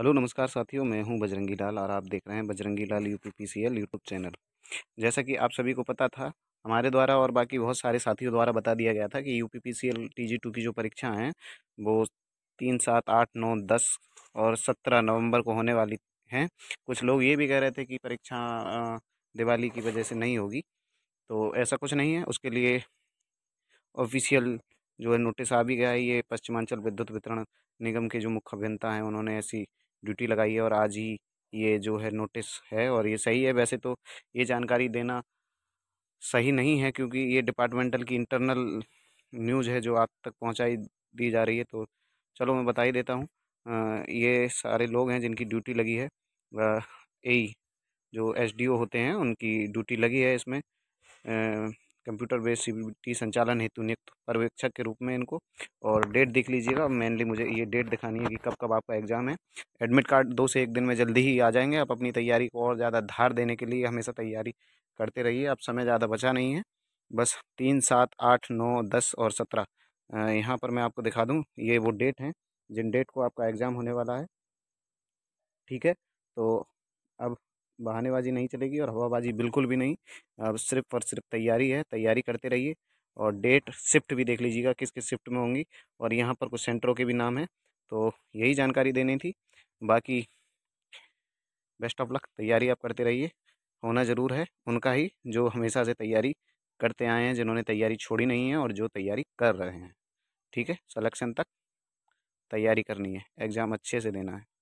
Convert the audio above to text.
hello नमस्कार साथियों मैं हूं बजरंगी लाल और आप देख रहे हैं Bajrangi Lal U P C L YouTube channel जैसा कि आप सभी को पता था हमारे द्वारा और बाकी बहुत सारे साथियों द्वारा बता दिया गया था कि U P P C L T G two की जो परीक्षाएँ हैं वो तीन सात आठ नौ दस और सत्रह नवंबर को होने वाली हैं कुछ लोग ये भी कह रहे थे कि परीक्षा दिवाली की वजह से नहीं होगी तो ऐसा कुछ नहीं है उसके लिए ऑफिशियल जो है नोटिस आ भी गया है ये पश्चिमांचल विद्युत वितरण निगम के जो मुख्य अभियंता हैं उन्होंने ऐसी ड्यूटी लगाई है और आज ही ये जो है नोटिस है और ये सही है वैसे तो ये जानकारी देना सही नहीं है क्योंकि ये डिपार्टमेंटल की इंटरनल न्यूज़ है जो आप तक पहुंचाई दी जा रही है तो चलो मैं बता ही देता हूँ ये सारे लोग हैं जिनकी ड्यूटी लगी है ए जो एसडीओ होते हैं उनकी ड्यूटी लगी है इसमें आ, कंप्यूटर बेस्ड सी संचालन हेतु नियुक्त पर्यवेक्षक के रूप में इनको और डेट देख लीजिएगा मेनली मुझे ये डेट दिखानी है कि कब कब आपका एग्ज़ाम है एडमिट कार्ड दो से एक दिन में जल्दी ही आ जाएंगे आप अपनी तैयारी को और ज़्यादा धार देने के लिए हमेशा तैयारी करते रहिए आप समय ज़्यादा बचा नहीं है बस तीन सात आठ नौ दस और सत्रह यहाँ पर मैं आपको दिखा दूँ ये वो डेट हैं जिन डेट को आपका एग्ज़ाम होने वाला है ठीक है तो अब बहानेबाजी नहीं चलेगी और हवाबाजी बिल्कुल भी नहीं अब सिर्फ और सिर्फ तैयारी है तैयारी करते रहिए और डेट शिफ्ट भी देख लीजिएगा किस किस शिफ्ट में होंगी और यहाँ पर कुछ सेंटरों के भी नाम हैं तो यही जानकारी देनी थी बाकी बेस्ट ऑफ लक तैयारी आप करते रहिए होना ज़रूर है उनका ही जो हमेशा से तैयारी करते आए हैं जिन्होंने तैयारी छोड़ी नहीं है और जो तैयारी कर रहे हैं ठीक है सलेक्शन तक तैयारी करनी है एग्ज़ाम अच्छे से देना है